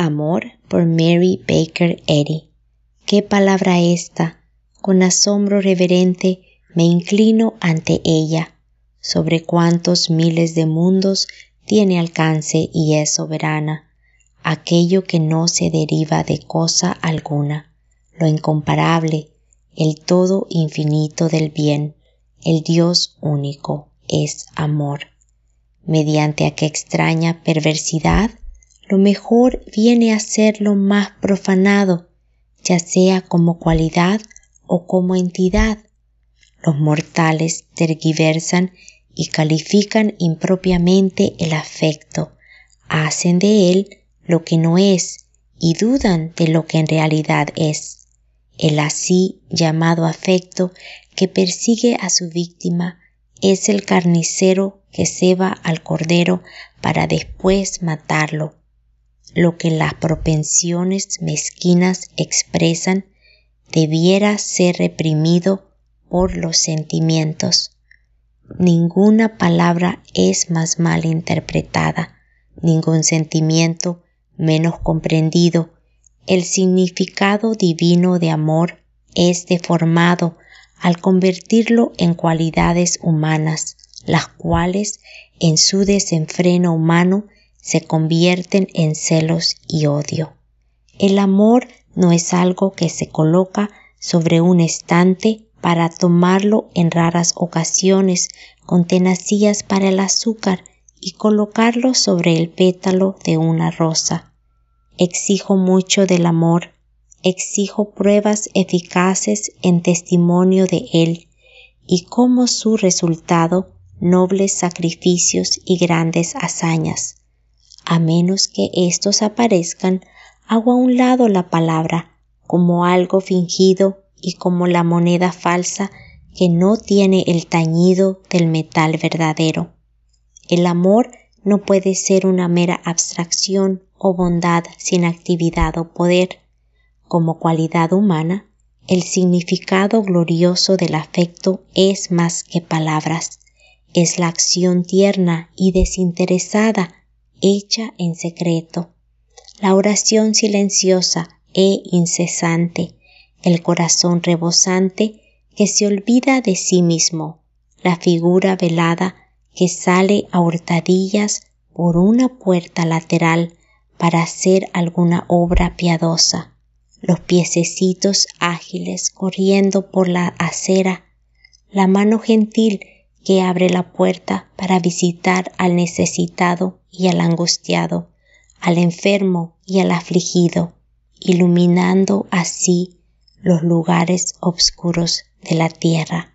Amor por Mary Baker Eddy. Qué palabra esta. Con asombro reverente me inclino ante ella, sobre cuantos miles de mundos tiene alcance y es soberana, aquello que no se deriva de cosa alguna, lo incomparable, el todo infinito del bien, el Dios único es amor. Mediante a qué extraña perversidad lo mejor viene a ser lo más profanado, ya sea como cualidad o como entidad. Los mortales tergiversan y califican impropiamente el afecto, hacen de él lo que no es y dudan de lo que en realidad es. El así llamado afecto que persigue a su víctima es el carnicero que ceba al cordero para después matarlo lo que las propensiones mezquinas expresan debiera ser reprimido por los sentimientos. Ninguna palabra es más mal interpretada, ningún sentimiento menos comprendido. El significado divino de amor es deformado al convertirlo en cualidades humanas, las cuales en su desenfreno humano se convierten en celos y odio. El amor no es algo que se coloca sobre un estante para tomarlo en raras ocasiones con tenacías para el azúcar y colocarlo sobre el pétalo de una rosa. Exijo mucho del amor, exijo pruebas eficaces en testimonio de él, y como su resultado nobles sacrificios y grandes hazañas a menos que estos aparezcan, hago a un lado la palabra como algo fingido y como la moneda falsa que no tiene el tañido del metal verdadero. El amor no puede ser una mera abstracción o bondad sin actividad o poder. Como cualidad humana, el significado glorioso del afecto es más que palabras, es la acción tierna y desinteresada hecha en secreto, la oración silenciosa e incesante, el corazón rebosante que se olvida de sí mismo, la figura velada que sale a hurtadillas por una puerta lateral para hacer alguna obra piadosa, los piececitos ágiles corriendo por la acera, la mano gentil que abre la puerta para visitar al necesitado y al angustiado, al enfermo y al afligido, iluminando así los lugares oscuros de la tierra.